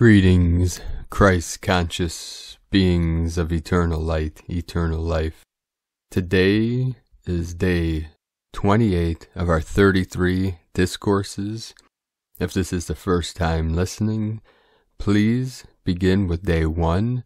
Greetings, Christ conscious beings of eternal light, eternal life. Today is day 28 of our 33 discourses. If this is the first time listening, please begin with day one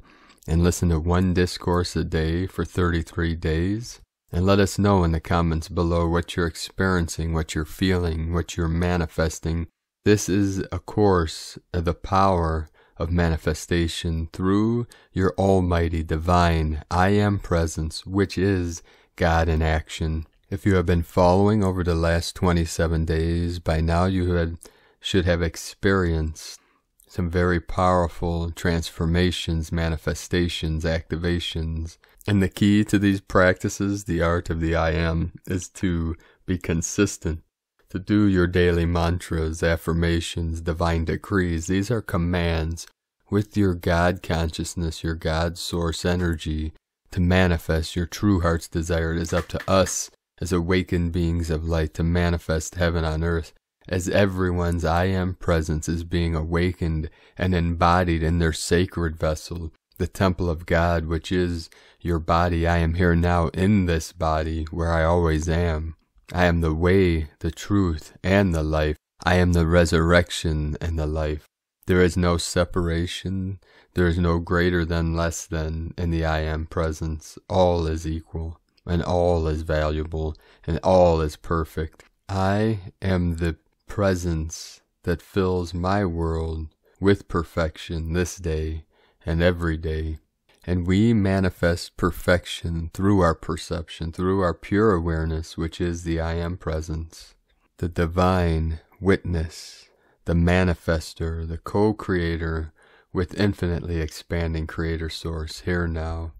and listen to one discourse a day for 33 days. And let us know in the comments below what you're experiencing, what you're feeling, what you're manifesting this is a course of the power of manifestation through your almighty divine I am presence, which is God in action. If you have been following over the last 27 days, by now you had, should have experienced some very powerful transformations, manifestations, activations. And the key to these practices, the art of the I am, is to be consistent to do your daily mantras, affirmations, divine decrees. These are commands with your God consciousness, your God source energy to manifest your true heart's desire. It is up to us as awakened beings of light to manifest heaven on earth as everyone's I am presence is being awakened and embodied in their sacred vessel, the temple of God, which is your body. I am here now in this body where I always am. I am the way, the truth, and the life. I am the resurrection and the life. There is no separation. There is no greater than less than in the I am presence. All is equal, and all is valuable, and all is perfect. I am the presence that fills my world with perfection this day and every day. And we manifest perfection through our perception, through our pure awareness, which is the I Am Presence, the divine witness, the manifester, the co creator with infinitely expanding creator source here now.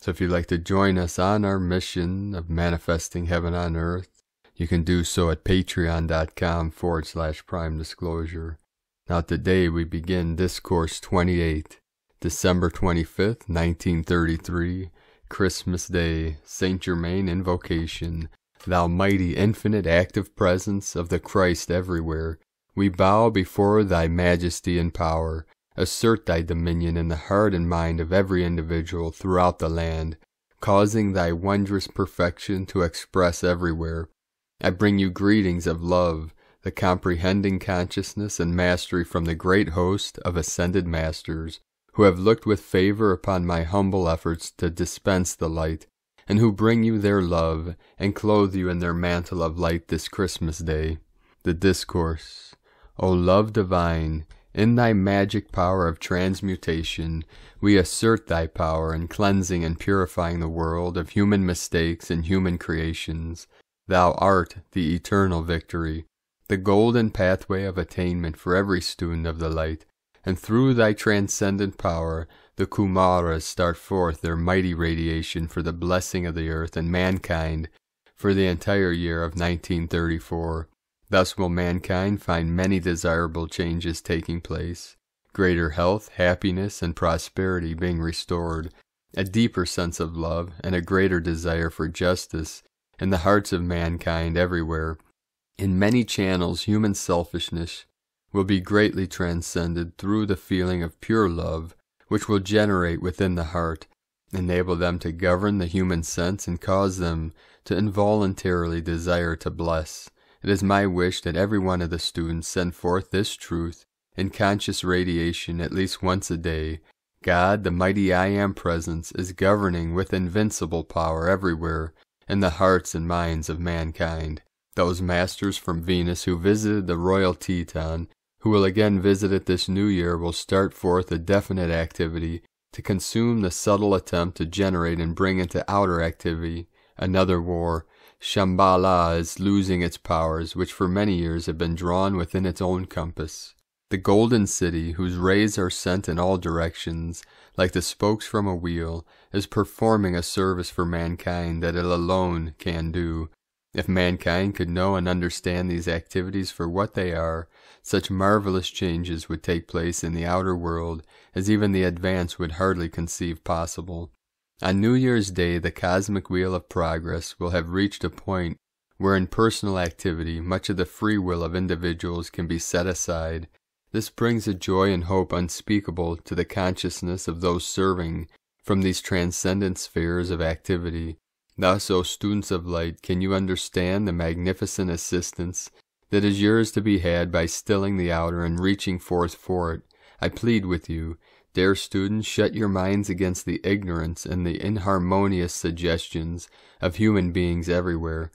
So if you'd like to join us on our mission of manifesting heaven on earth, you can do so at patreon.com forward slash prime disclosure. Now today we begin Discourse 28 December 25th, 1933, Christmas Day, St. Germain Invocation, Thou mighty, infinite, active presence of the Christ everywhere, we bow before Thy majesty and power. Assert Thy dominion in the heart and mind of every individual throughout the land, causing Thy wondrous perfection to express everywhere. I bring you greetings of love, the comprehending consciousness and mastery from the great host of ascended masters who have looked with favor upon my humble efforts to dispense the light, and who bring you their love, and clothe you in their mantle of light this Christmas day. The Discourse O Love Divine, in thy magic power of transmutation, we assert thy power in cleansing and purifying the world of human mistakes and human creations. Thou art the eternal victory, the golden pathway of attainment for every student of the light, and through thy transcendent power, the Kumaras start forth their mighty radiation for the blessing of the earth and mankind for the entire year of 1934. Thus will mankind find many desirable changes taking place, greater health, happiness, and prosperity being restored, a deeper sense of love, and a greater desire for justice in the hearts of mankind everywhere. In many channels, human selfishness will be greatly transcended through the feeling of pure love which will generate within the heart, enable them to govern the human sense and cause them to involuntarily desire to bless. It is my wish that every one of the students send forth this truth in conscious radiation at least once a day. God, the mighty I Am Presence, is governing with invincible power everywhere in the hearts and minds of mankind. Those masters from Venus who visited the royal Teton who will again visit it this new year will start forth a definite activity to consume the subtle attempt to generate and bring into outer activity another war. Shambhala is losing its powers, which for many years have been drawn within its own compass. The golden city, whose rays are sent in all directions, like the spokes from a wheel, is performing a service for mankind that it alone can do. If mankind could know and understand these activities for what they are, such marvelous changes would take place in the outer world as even the advance would hardly conceive possible. On New Year's Day, the cosmic wheel of progress will have reached a point where in personal activity much of the free will of individuals can be set aside. This brings a joy and hope unspeakable to the consciousness of those serving from these transcendent spheres of activity. Thus, O students of light, can you understand the magnificent assistance that is yours to be had by stilling the outer and reaching forth for it. I plead with you, dear students, shut your minds against the ignorance and the inharmonious suggestions of human beings everywhere.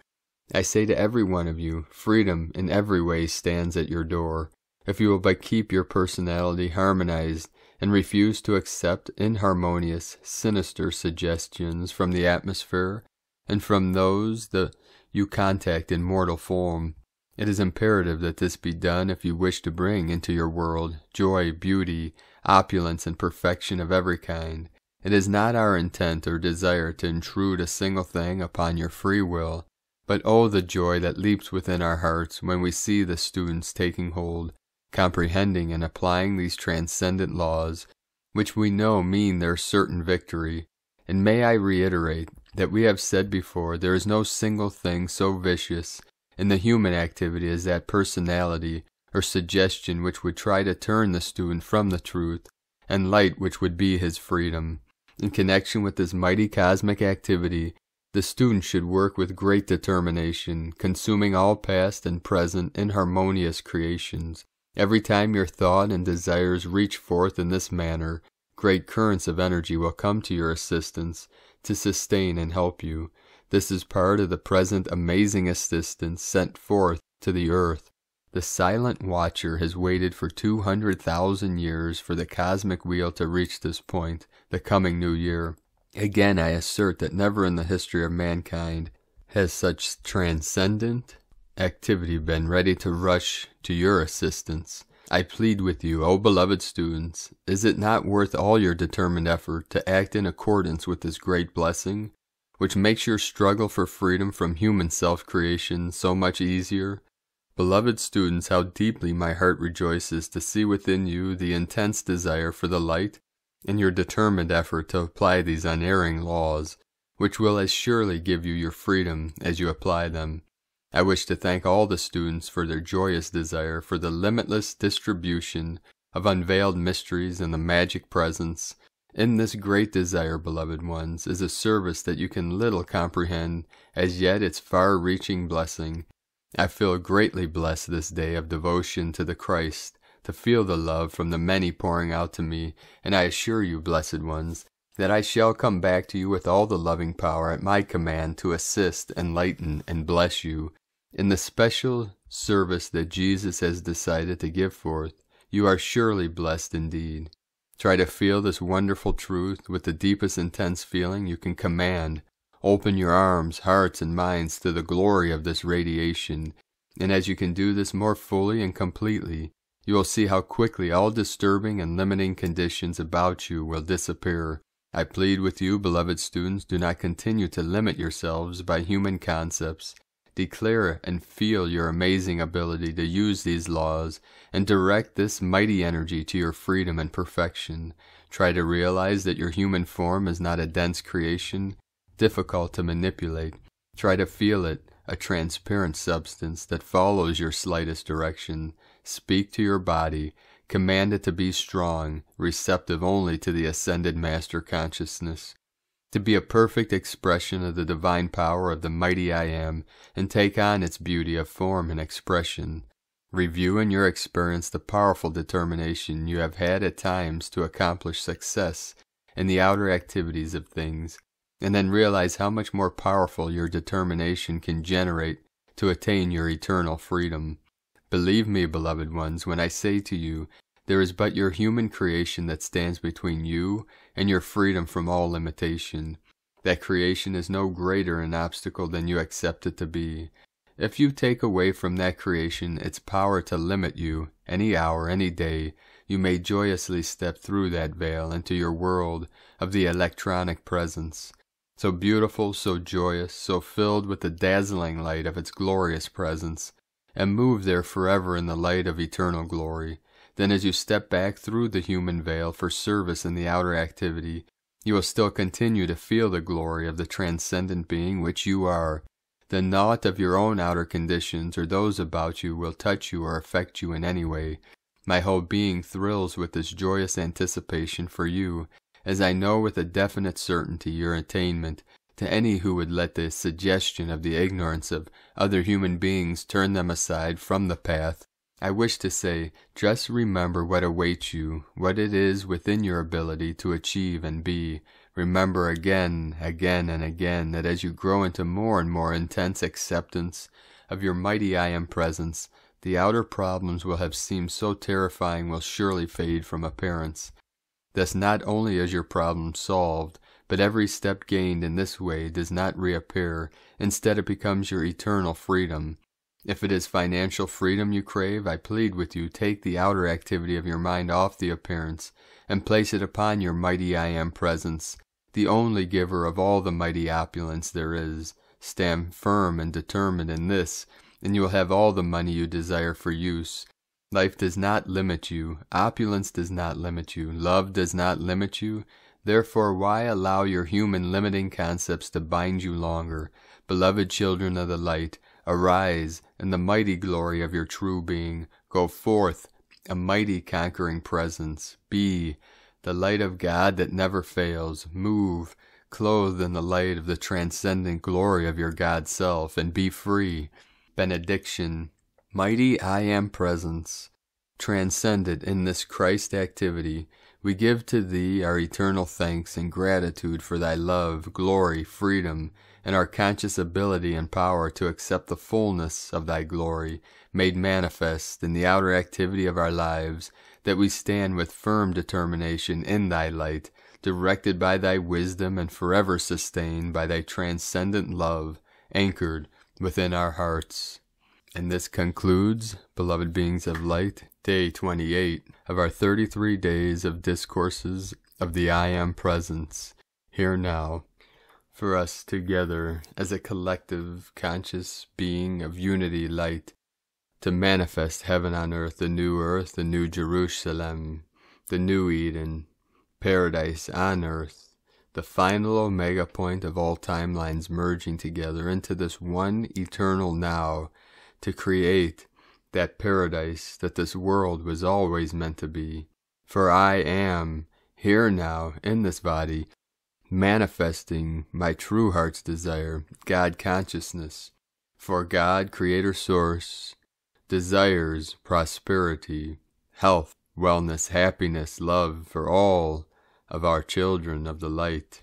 I say to every one of you, freedom in every way stands at your door. If you will but keep your personality harmonized and refuse to accept inharmonious, sinister suggestions from the atmosphere and from those that you contact in mortal form, it is imperative that this be done if you wish to bring into your world joy, beauty, opulence, and perfection of every kind. It is not our intent or desire to intrude a single thing upon your free will, but oh, the joy that leaps within our hearts when we see the students taking hold, comprehending and applying these transcendent laws, which we know mean their certain victory. And may I reiterate that we have said before there is no single thing so vicious in the human activity is that personality or suggestion which would try to turn the student from the truth and light which would be his freedom. In connection with this mighty cosmic activity, the student should work with great determination, consuming all past and present in harmonious creations. Every time your thought and desires reach forth in this manner, great currents of energy will come to your assistance to sustain and help you. This is part of the present amazing assistance sent forth to the earth. The silent watcher has waited for 200,000 years for the cosmic wheel to reach this point, the coming new year. Again, I assert that never in the history of mankind has such transcendent activity been ready to rush to your assistance. I plead with you, O beloved students, is it not worth all your determined effort to act in accordance with this great blessing? which makes your struggle for freedom from human self creation so much easier. Beloved students, how deeply my heart rejoices to see within you the intense desire for the light and your determined effort to apply these unerring laws, which will as surely give you your freedom as you apply them. I wish to thank all the students for their joyous desire for the limitless distribution of unveiled mysteries and the magic presence in this great desire, beloved ones, is a service that you can little comprehend as yet its far reaching blessing. I feel greatly blessed this day of devotion to the Christ, to feel the love from the many pouring out to me, and I assure you, blessed ones, that I shall come back to you with all the loving power at my command to assist, enlighten, and bless you. In the special service that Jesus has decided to give forth, you are surely blessed indeed. Try to feel this wonderful truth with the deepest intense feeling you can command. Open your arms, hearts, and minds to the glory of this radiation. And as you can do this more fully and completely, you will see how quickly all disturbing and limiting conditions about you will disappear. I plead with you, beloved students, do not continue to limit yourselves by human concepts declare and feel your amazing ability to use these laws and direct this mighty energy to your freedom and perfection. Try to realize that your human form is not a dense creation, difficult to manipulate. Try to feel it, a transparent substance that follows your slightest direction. Speak to your body, command it to be strong, receptive only to the ascended master consciousness to be a perfect expression of the divine power of the mighty I am and take on its beauty of form and expression. Review in your experience the powerful determination you have had at times to accomplish success in the outer activities of things, and then realize how much more powerful your determination can generate to attain your eternal freedom. Believe me, beloved ones, when I say to you there is but your human creation that stands between you and your freedom from all limitation. That creation is no greater an obstacle than you accept it to be. If you take away from that creation its power to limit you, any hour, any day, you may joyously step through that veil into your world of the electronic presence, so beautiful, so joyous, so filled with the dazzling light of its glorious presence, and move there forever in the light of eternal glory, then, as you step back through the human veil for service in the outer activity, you will still continue to feel the glory of the transcendent being which you are. The naught of your own outer conditions or those about you will touch you or affect you in any way. My whole being thrills with this joyous anticipation for you, as I know with a definite certainty your attainment, to any who would let the suggestion of the ignorance of other human beings turn them aside from the path I wish to say, just remember what awaits you, what it is within your ability to achieve and be. Remember again, again, and again that as you grow into more and more intense acceptance of your mighty I Am presence, the outer problems will have seemed so terrifying will surely fade from appearance. Thus not only is your problem solved, but every step gained in this way does not reappear, instead it becomes your eternal freedom, if it is financial freedom you crave, I plead with you, take the outer activity of your mind off the appearance, and place it upon your mighty I am presence, the only giver of all the mighty opulence there is. Stand firm and determined in this, and you will have all the money you desire for use. Life does not limit you, opulence does not limit you, love does not limit you. Therefore, why allow your human limiting concepts to bind you longer? Beloved children of the light, Arise in the mighty glory of your true being. Go forth, a mighty conquering presence. Be the light of God that never fails. Move, clothed in the light of the transcendent glory of your God self, and be free. Benediction. Mighty I am presence, transcended in this Christ activity, we give to Thee our eternal thanks and gratitude for Thy love, glory, freedom, and our conscious ability and power to accept the fullness of Thy glory, made manifest in the outer activity of our lives, that we stand with firm determination in Thy light, directed by Thy wisdom and forever sustained by Thy transcendent love, anchored within our hearts. And this concludes, beloved beings of light, day 28 of our 33 days of discourses of the I Am Presence, here now, for us together as a collective conscious being of unity light, to manifest heaven on earth, the new earth, the new Jerusalem, the new Eden, paradise on earth, the final omega point of all timelines merging together into this one eternal now, to create that paradise that this world was always meant to be. For I am, here now, in this body, manifesting my true heart's desire, God consciousness. For God, Creator Source, desires prosperity, health, wellness, happiness, love for all of our children of the light.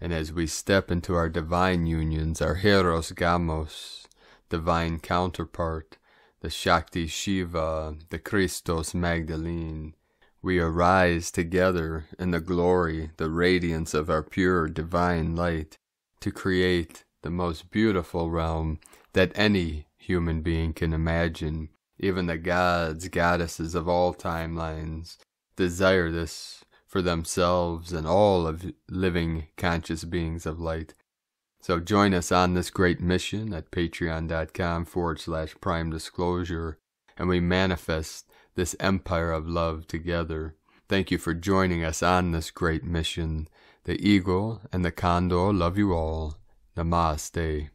And as we step into our divine unions, our heros gamos, divine counterpart, the Shakti Shiva, the Christos Magdalene. We arise together in the glory, the radiance of our pure divine light to create the most beautiful realm that any human being can imagine. Even the gods, goddesses of all timelines desire this for themselves and all of living conscious beings of light. So join us on this great mission at patreon.com forward slash prime disclosure, and we manifest this empire of love together. Thank you for joining us on this great mission. The eagle and the condor love you all. Namaste.